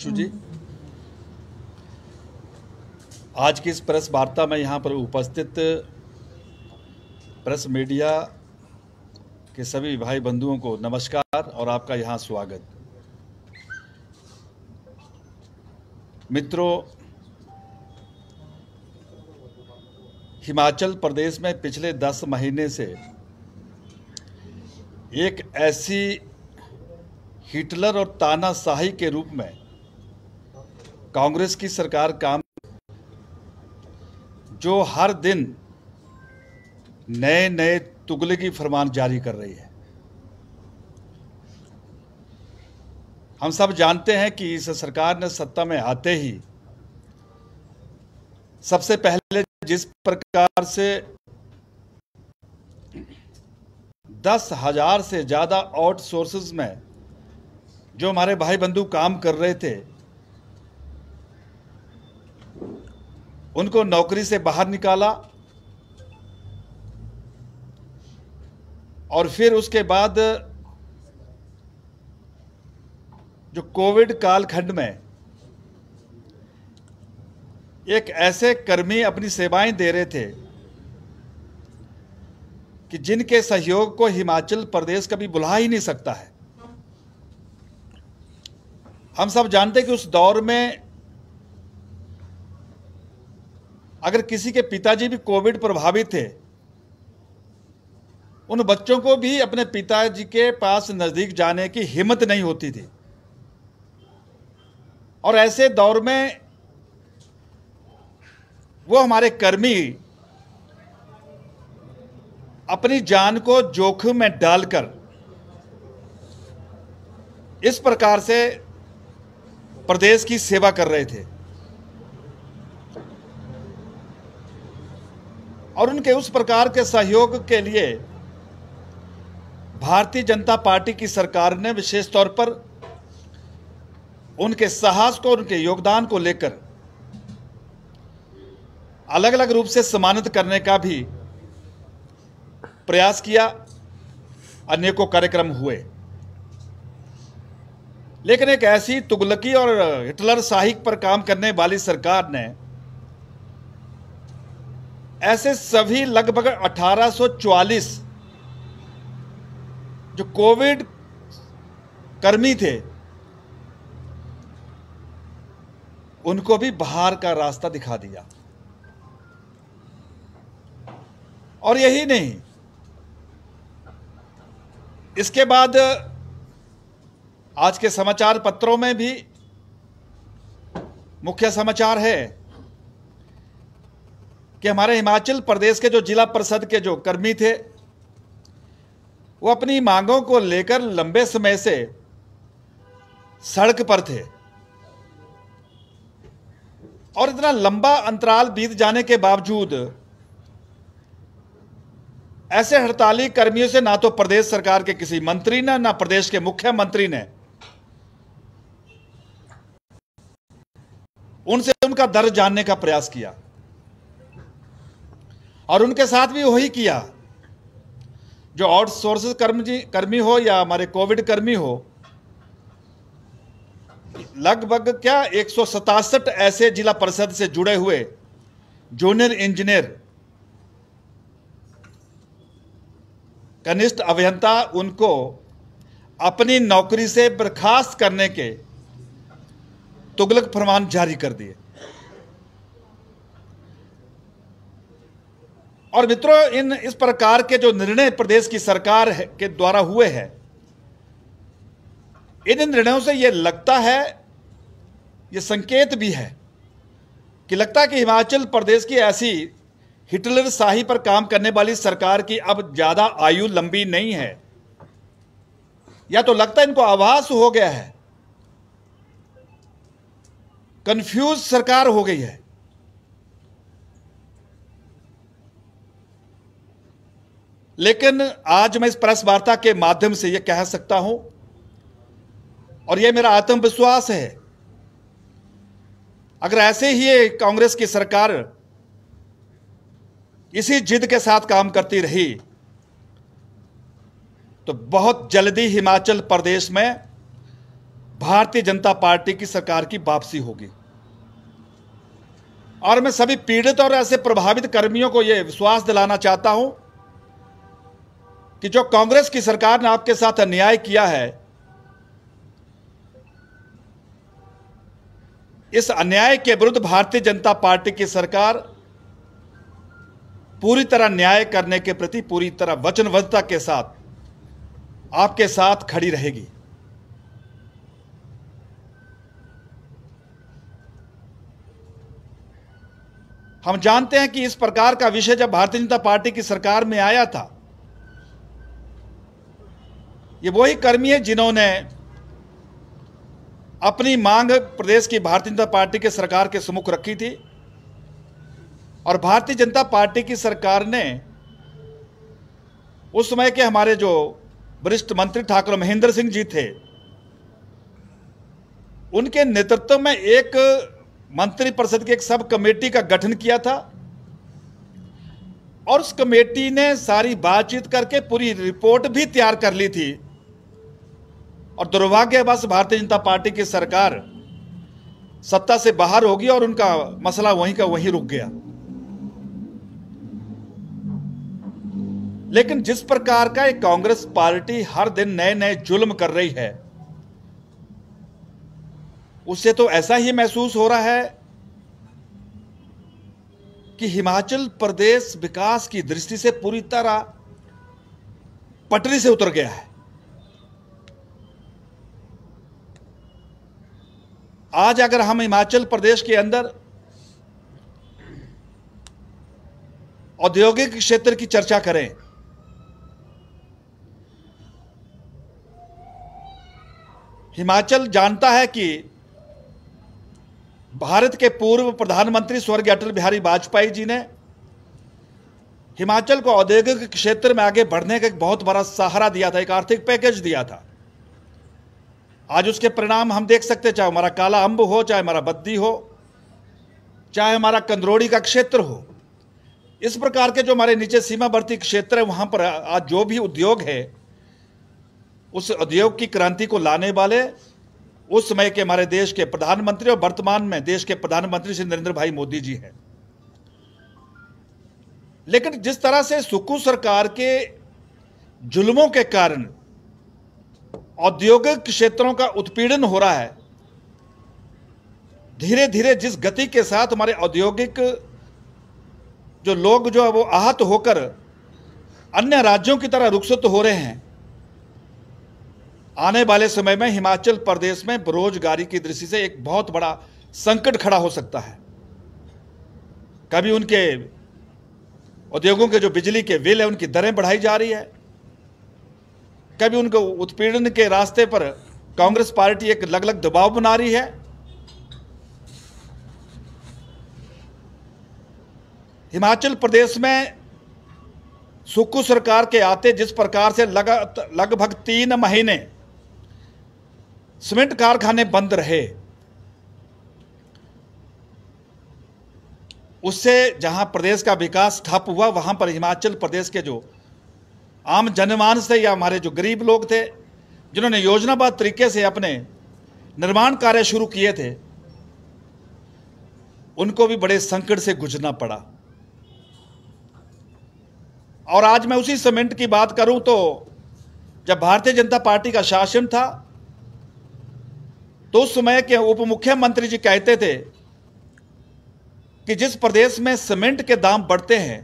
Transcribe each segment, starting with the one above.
जी आज की इस प्रेस वार्ता में यहाँ पर उपस्थित प्रेस मीडिया के सभी भाई बंधुओं को नमस्कार और आपका यहाँ स्वागत मित्रों हिमाचल प्रदेश में पिछले दस महीने से एक ऐसी हिटलर और तानाशाही के रूप में कांग्रेस की सरकार काम जो हर दिन नए नए तुगले की फरमान जारी कर रही है हम सब जानते हैं कि इस सरकार ने सत्ता में आते ही सबसे पहले जिस प्रकार से दस हजार से ज़्यादा आउटसोर्सेस में जो हमारे भाई बंधु काम कर रहे थे उनको नौकरी से बाहर निकाला और फिर उसके बाद जो कोविड कालखंड में एक ऐसे कर्मी अपनी सेवाएं दे रहे थे कि जिनके सहयोग को हिमाचल प्रदेश कभी बुला ही नहीं सकता है हम सब जानते कि उस दौर में अगर किसी के पिताजी भी कोविड प्रभावित थे उन बच्चों को भी अपने पिताजी के पास नज़दीक जाने की हिम्मत नहीं होती थी और ऐसे दौर में वो हमारे कर्मी अपनी जान को जोखिम में डालकर इस प्रकार से प्रदेश की सेवा कर रहे थे और उनके उस प्रकार के सहयोग के लिए भारतीय जनता पार्टी की सरकार ने विशेष तौर पर उनके साहस को उनके योगदान को लेकर अलग अलग रूप से सम्मानित करने का भी प्रयास किया अनेकों कार्यक्रम हुए लेकिन एक ऐसी तुगलकी और हिटलर साहिक पर काम करने वाली सरकार ने ऐसे सभी लगभग 1844 जो कोविड कर्मी थे उनको भी बाहर का रास्ता दिखा दिया और यही नहीं इसके बाद आज के समाचार पत्रों में भी मुख्य समाचार है कि हमारे हिमाचल प्रदेश के जो जिला परिषद के जो कर्मी थे वो अपनी मांगों को लेकर लंबे समय से सड़क पर थे और इतना लंबा अंतराल बीत जाने के बावजूद ऐसे हड़ताली कर्मियों से ना तो प्रदेश सरकार के किसी मंत्री ने ना प्रदेश के मुख्यमंत्री ने उनसे उनका दर्द जानने का प्रयास किया और उनके साथ भी वही किया जो आउटसोर्स कर्मी कर्मी हो या हमारे कोविड कर्मी हो लगभग क्या एक ऐसे जिला परिषद से जुड़े हुए जूनियर इंजीनियर कनिष्ठ अभियंता उनको अपनी नौकरी से बर्खास्त करने के तुगलक फरमान जारी कर दिए और मित्रों इन इस प्रकार के जो निर्णय प्रदेश की सरकार के द्वारा हुए हैं इन निर्णयों से यह लगता है ये संकेत भी है कि लगता है कि हिमाचल प्रदेश की ऐसी हिटलर शाही पर काम करने वाली सरकार की अब ज़्यादा आयु लंबी नहीं है या तो लगता है इनको आभास हो गया है कंफ्यूज सरकार हो गई है लेकिन आज मैं इस प्रेस वार्ता के माध्यम से यह कह सकता हूं और यह मेरा आत्मविश्वास है अगर ऐसे ही कांग्रेस की सरकार इसी जिद के साथ काम करती रही तो बहुत जल्दी हिमाचल प्रदेश में भारतीय जनता पार्टी की सरकार की वापसी होगी और मैं सभी पीड़ित और ऐसे प्रभावित कर्मियों को यह विश्वास दिलाना चाहता हूं कि जो कांग्रेस की सरकार ने आपके साथ अन्याय किया है इस अन्याय के विरुद्ध भारतीय जनता पार्टी की सरकार पूरी तरह न्याय करने के प्रति पूरी तरह वचनबद्धता के साथ आपके साथ खड़ी रहेगी हम जानते हैं कि इस प्रकार का विषय जब भारतीय जनता पार्टी की सरकार में आया था ये वही कर्मी है जिन्होंने अपनी मांग प्रदेश की भारतीय जनता पार्टी के सरकार के सम्मुख रखी थी और भारतीय जनता पार्टी की सरकार ने उस समय के हमारे जो वरिष्ठ मंत्री ठाकुर महेंद्र सिंह जी थे उनके नेतृत्व में एक मंत्री परिषद की एक सब कमेटी का गठन किया था और उस कमेटी ने सारी बातचीत करके पूरी रिपोर्ट भी तैयार कर ली थी और दुर्भाग्यवश भारतीय जनता पार्टी की सरकार सत्ता से बाहर होगी और उनका मसला वहीं का वहीं रुक गया लेकिन जिस प्रकार का एक कांग्रेस पार्टी हर दिन नए नए जुल्म कर रही है उससे तो ऐसा ही महसूस हो रहा है कि हिमाचल प्रदेश विकास की दृष्टि से पूरी तरह पटरी से उतर गया है आज अगर हम हिमाचल प्रदेश के अंदर औद्योगिक क्षेत्र की चर्चा करें हिमाचल जानता है कि भारत के पूर्व प्रधानमंत्री स्वर्गीय अटल बिहारी वाजपेयी जी ने हिमाचल को औद्योगिक क्षेत्र में आगे बढ़ने का एक बहुत बड़ा सहारा दिया था एक आर्थिक पैकेज दिया था आज उसके परिणाम हम देख सकते चाहे हमारा काला अंब हो चाहे हमारा बद्दी हो चाहे हमारा कंदरोड़ी का क्षेत्र हो इस प्रकार के जो हमारे नीचे सीमावर्ती क्षेत्र है वहां पर आज जो भी उद्योग है उस उद्योग की क्रांति को लाने वाले उस समय के हमारे देश के प्रधानमंत्री और वर्तमान में देश के प्रधानमंत्री श्री नरेंद्र भाई मोदी जी हैं लेकिन जिस तरह से सुक्कू सरकार के जुल्मों के कारण औद्योगिक क्षेत्रों का उत्पीड़न हो रहा है धीरे धीरे जिस गति के साथ हमारे औद्योगिक जो लोग जो है वो आहत होकर अन्य राज्यों की तरह रुखसत हो रहे हैं आने वाले समय में हिमाचल प्रदेश में बेरोजगारी की दृष्टि से एक बहुत बड़ा संकट खड़ा हो सकता है कभी उनके उद्योगों के जो बिजली के बिल है उनकी दरें बढ़ाई जा रही है कभी उनको उत्पीड़न के रास्ते पर कांग्रेस पार्टी एक अलग अलग दबाव बना रही है हिमाचल प्रदेश में सुक्कू सरकार के आते जिस प्रकार से लगभग तीन महीने सीमेंट कारखाने बंद रहे उससे जहां प्रदेश का विकास ठप हुआ वहां पर हिमाचल प्रदेश के जो आम जनमानस थे या हमारे जो गरीब लोग थे जिन्होंने योजनाबद्ध तरीके से अपने निर्माण कार्य शुरू किए थे उनको भी बड़े संकट से गुजरना पड़ा और आज मैं उसी सीमेंट की बात करूं तो जब भारतीय जनता पार्टी का शासन था तो उस समय के उप मुख्यमंत्री जी कहते थे कि जिस प्रदेश में सीमेंट के दाम बढ़ते हैं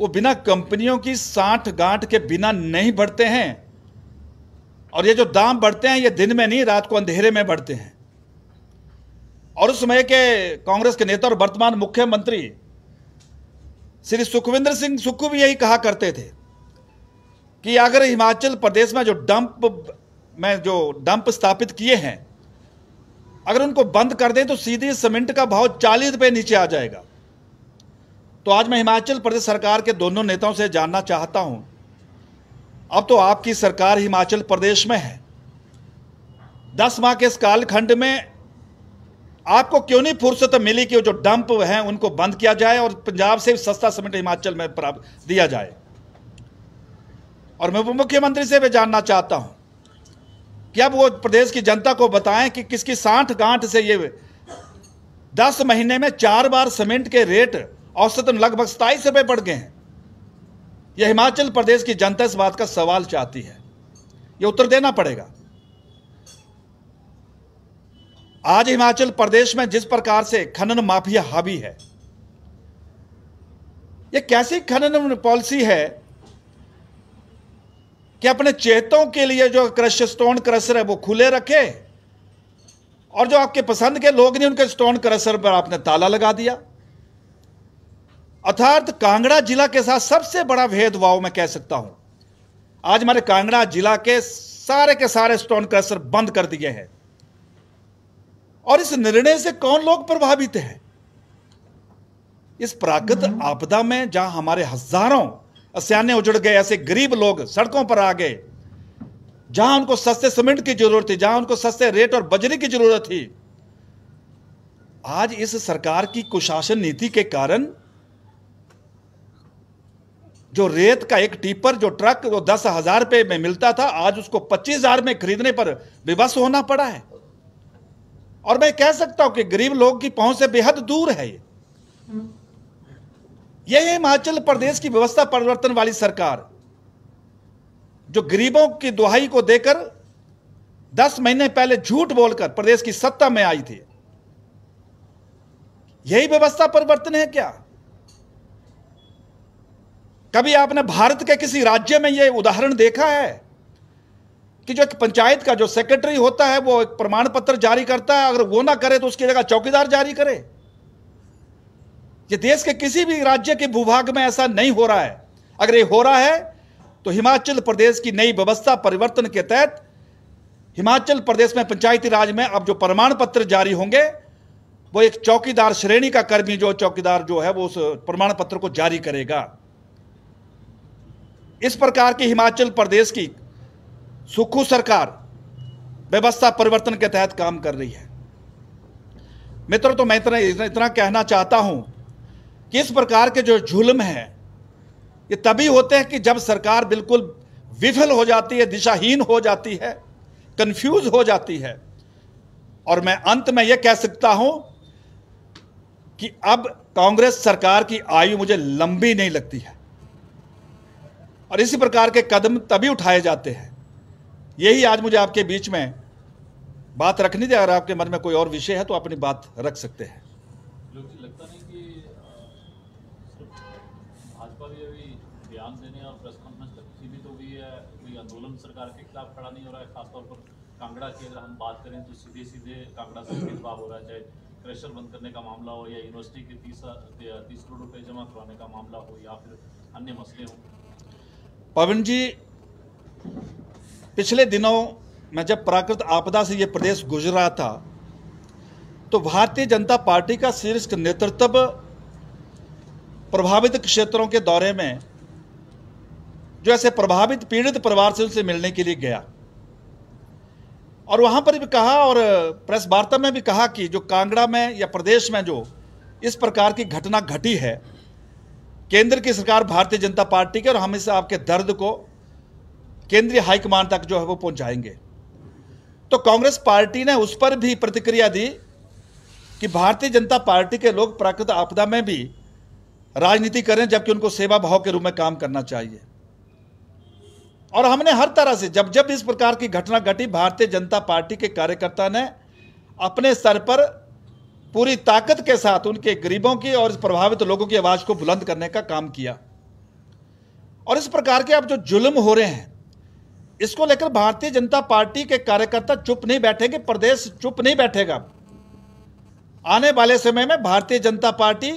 वो बिना कंपनियों की साठ गांठ के बिना नहीं बढ़ते हैं और ये जो दाम बढ़ते हैं ये दिन में नहीं रात को अंधेरे में बढ़ते हैं और उस समय के कांग्रेस के नेता और वर्तमान मुख्यमंत्री श्री सुखविंदर सिंह सुक्खू भी यही कहा करते थे कि अगर हिमाचल प्रदेश में जो डंप में जो डंप स्थापित किए हैं अगर उनको बंद कर दें तो सीधे सीमेंट का भाव चालीस रुपये नीचे आ जाएगा तो आज मैं हिमाचल प्रदेश सरकार के दोनों नेताओं से जानना चाहता हूं अब तो आपकी सरकार हिमाचल प्रदेश में है दस माह के इस कालखंड में आपको क्यों नहीं फुर्सत मिली कि जो डंप हैं उनको बंद किया जाए और पंजाब से सस्ता सीमेंट हिमाचल में प्राप्त दिया जाए और मैं मुख्यमंत्री से भी जानना चाहता हूं कि अब वो प्रदेश की जनता को बताएं कि किसकी सांठ गांठ से ये दस महीने में चार बार सीमेंट के रेट औसतन लगभग सताईस रुपये बढ़ गए हैं यह हिमाचल प्रदेश की जनता इस बात का सवाल चाहती है यह उत्तर देना पड़ेगा आज हिमाचल प्रदेश में जिस प्रकार से खनन माफिया हावी है यह कैसी खनन पॉलिसी है कि अपने चेतों के लिए जो क्रश स्टोन क्रशर है वो खुले रखे और जो आपके पसंद के लोग नहीं उनके स्टोन क्रशर पर आपने ताला लगा दिया अर्थात कांगड़ा जिला के साथ सबसे बड़ा भेदभाव मैं कह सकता हूं आज हमारे कांगड़ा जिला के सारे के सारे स्टोन क्रशर बंद कर दिए हैं और इस निर्णय से कौन लोग प्रभावित हैं इस प्राकृत आपदा में जहां हमारे हजारों अस्याने उजड़ गए ऐसे गरीब लोग सड़कों पर आ गए जहां उनको सस्ते सीमेंट की जरूरत थी जहां उनको सस्ते रेट और बजरी की जरूरत थी आज इस सरकार की कुशासन नीति के कारण जो रेत का एक टीपर जो ट्रक वो दस हजार रुपये में मिलता था आज उसको पच्चीस हजार में खरीदने पर विवश होना पड़ा है और मैं कह सकता हूं कि गरीब लोग की पहुंच से बेहद दूर है ये यह हिमाचल प्रदेश की व्यवस्था परिवर्तन वाली सरकार जो गरीबों की दुहाई को देकर दस महीने पहले झूठ बोलकर प्रदेश की सत्ता में आई थी यही व्यवस्था परिवर्तन है क्या कभी आपने भारत के किसी राज्य में यह उदाहरण देखा है कि जो एक पंचायत का जो सेक्रेटरी होता है वो एक प्रमाण पत्र जारी करता है अगर वो ना करे तो उसकी जगह चौकीदार जारी करे ये देश के किसी भी राज्य के भूभाग में ऐसा नहीं हो रहा है अगर ये हो रहा है तो हिमाचल प्रदेश की नई व्यवस्था परिवर्तन के तहत हिमाचल प्रदेश में पंचायती राज में अब जो प्रमाण पत्र जारी होंगे वो एक चौकीदार श्रेणी का कर्मी जो चौकीदार जो है वो उस प्रमाण पत्र को जारी करेगा इस प्रकार की हिमाचल प्रदेश की सुखू सरकार व्यवस्था परिवर्तन के तहत काम कर रही है मित्रों तो मैं इतना इतना कहना चाहता हूं कि इस प्रकार के जो झुलम है ये तभी होते हैं कि जब सरकार बिल्कुल विफल हो जाती है दिशाहीन हो जाती है कंफ्यूज हो जाती है और मैं अंत में यह कह सकता हूं कि अब कांग्रेस सरकार की आयु मुझे लंबी नहीं लगती है और इसी प्रकार के कदम तभी उठाए जाते हैं यही आज मुझे आपके बीच में बात रखनी थी अगर आपके मन में कोई और विषय है तो अपनी बात रख सकते हैं कोई आंदोलन सरकार के खिलाफ खड़ा नहीं हो रहा है खासतौर पर कांगड़ा की अगर हम बात करें तो सीधे सीधे कांगड़ा चाहे क्रेशर बंद करने का मामला हो या तीस करोड़ जमा का मामला हो या फिर अन्य मसले हो पवन जी पिछले दिनों मैं जब प्राकृत आपदा से ये प्रदेश गुजरा था तो भारतीय जनता पार्टी का शीर्ष नेतृत्व प्रभावित क्षेत्रों के दौरे में जो ऐसे प्रभावित पीड़ित परिवार से उनसे मिलने के लिए गया और वहां पर भी कहा और प्रेस वार्ता में भी कहा कि जो कांगड़ा में या प्रदेश में जो इस प्रकार की घटना घटी है केंद्र की सरकार भारतीय जनता पार्टी के और हम इस आपके दर्द को केंद्रीय हाईकमान तक जो है वो पहुंचाएंगे तो कांग्रेस पार्टी ने उस पर भी प्रतिक्रिया दी कि भारतीय जनता पार्टी के लोग प्राकृतिक आपदा में भी राजनीति करें जबकि उनको सेवा भाव के रूप में काम करना चाहिए और हमने हर तरह से जब जब इस प्रकार की घटना घटी भारतीय जनता पार्टी के कार्यकर्ता ने अपने स्तर पर पूरी ताकत के साथ उनके गरीबों की और प्रभावित लोगों की आवाज़ को बुलंद करने का काम किया और इस प्रकार के अब जो जुल्म हो रहे हैं इसको लेकर भारतीय जनता पार्टी के कार्यकर्ता चुप नहीं बैठेंगे प्रदेश चुप नहीं बैठेगा आने वाले समय में भारतीय जनता पार्टी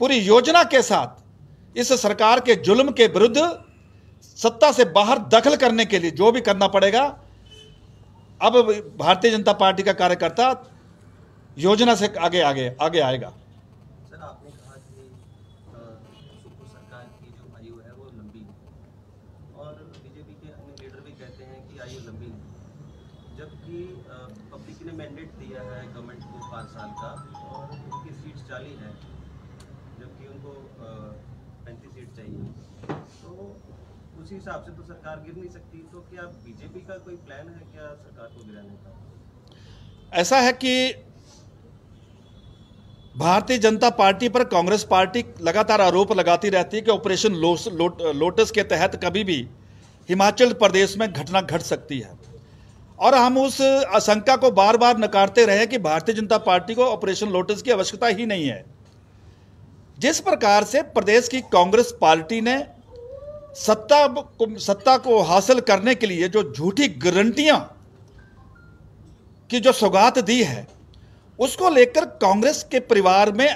पूरी योजना के साथ इस सरकार के जुल्म के विरुद्ध सत्ता से बाहर दखल करने के लिए जो भी करना पड़ेगा अब भारतीय जनता पार्टी का कार्यकर्ता योजना से आगे आगे आगे आएगा सर आपने कहा कि बीजेपी के अन्य लीडर भी कहते हैं कि पाँच साल का और उनकी सीट है जबकि उनको पैंतीस सीट चाहिए तो उसी हिसाब से तो सरकार गिर नहीं सकती तो क्या बीजेपी का कोई प्लान है क्या सरकार को गिराने का ऐसा है कि भारतीय जनता पार्टी पर कांग्रेस पार्टी लगातार आरोप लगाती रहती है कि ऑपरेशन लो, लो, लोटस के तहत कभी भी हिमाचल प्रदेश में घटना घट सकती है और हम उस आशंका को बार बार नकारते रहे कि भारतीय जनता पार्टी को ऑपरेशन लोटस की आवश्यकता ही नहीं है जिस प्रकार से प्रदेश की कांग्रेस पार्टी ने सत्ता को सत्ता को हासिल करने के लिए जो झूठी गारंटियां की जो सौगात दी है उसको लेकर कांग्रेस के परिवार में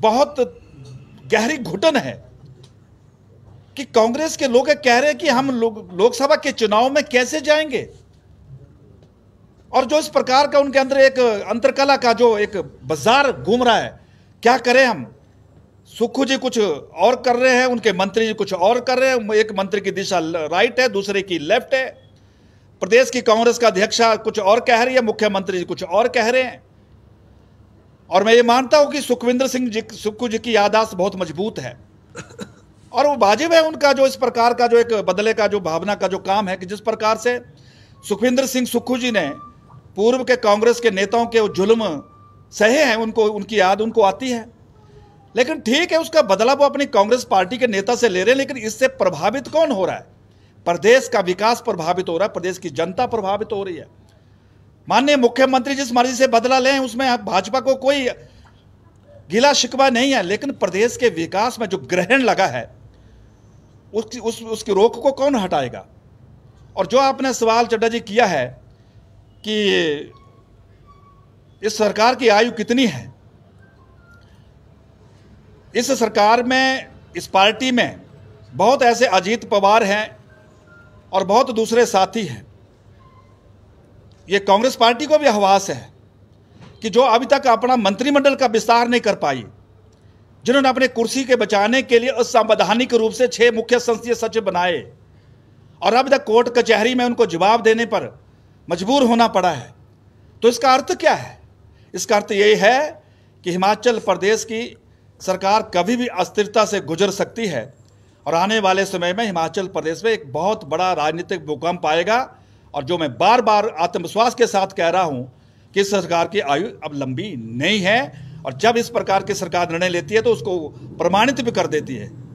बहुत गहरी घुटन है कि कांग्रेस के लोग कह रहे हैं कि हम लोकसभा के चुनाव में कैसे जाएंगे और जो इस प्रकार का उनके अंदर एक अंतरकला का जो एक बाजार घूम रहा है क्या करें हम सुखू जी कुछ और कर रहे हैं उनके मंत्री जी कुछ और कर रहे हैं एक मंत्री की दिशा राइट है दूसरे की लेफ्ट है प्रदेश की कांग्रेस का अध्यक्ष कुछ और कह रही है मुख्यमंत्री जी कुछ और कह रहे हैं और मैं ये मानता हूँ कि सुखविंदर सिंह जी सुक्कू जी की यादाश्त बहुत मजबूत है और वो वाजिब है उनका जो इस प्रकार का जो एक बदले का जो भावना का जो काम है कि जिस प्रकार से सुखविंदर सिंह सुक्खू जी ने पूर्व के कांग्रेस के नेताओं के जुल्म सहे हैं उनको उनकी याद उनको आती है लेकिन ठीक है उसका बदला वो अपनी कांग्रेस पार्टी के नेता से ले रहे हैं लेकिन इससे प्रभावित कौन हो रहा है प्रदेश का विकास प्रभावित हो रहा है प्रदेश की जनता प्रभावित हो रही है माननीय मुख्यमंत्री जिस मर्जी से बदला लें उसमें भाजपा को कोई गिला शिकवा नहीं है लेकिन प्रदेश के विकास में जो ग्रहण लगा है उसकी उस उसकी रोक को कौन हटाएगा और जो आपने सवाल चड्डा जी किया है कि इस सरकार की आयु कितनी है इस सरकार में इस पार्टी में बहुत ऐसे अजीत पवार हैं और बहुत दूसरे साथी हैं ये कांग्रेस पार्टी को भी आहवास है कि जो अभी तक अपना मंत्रिमंडल का विस्तार नहीं कर पाई जिन्होंने अपने कुर्सी के बचाने के लिए असंवैधानिक रूप से छह मुख्य संसदीय सचिव बनाए और अभी तक कोर्ट कचहरी में उनको जवाब देने पर मजबूर होना पड़ा है तो इसका अर्थ क्या है इसका अर्थ यही है कि हिमाचल प्रदेश की सरकार कभी भी अस्थिरता से गुजर सकती है और आने वाले समय में हिमाचल प्रदेश में एक बहुत बड़ा राजनीतिक भूकंप आएगा और जो मैं बार बार आत्मविश्वास के साथ कह रहा हूं कि सरकार की आयु अब लंबी नहीं है और जब इस प्रकार की सरकार निर्णय लेती है तो उसको प्रमाणित भी कर देती है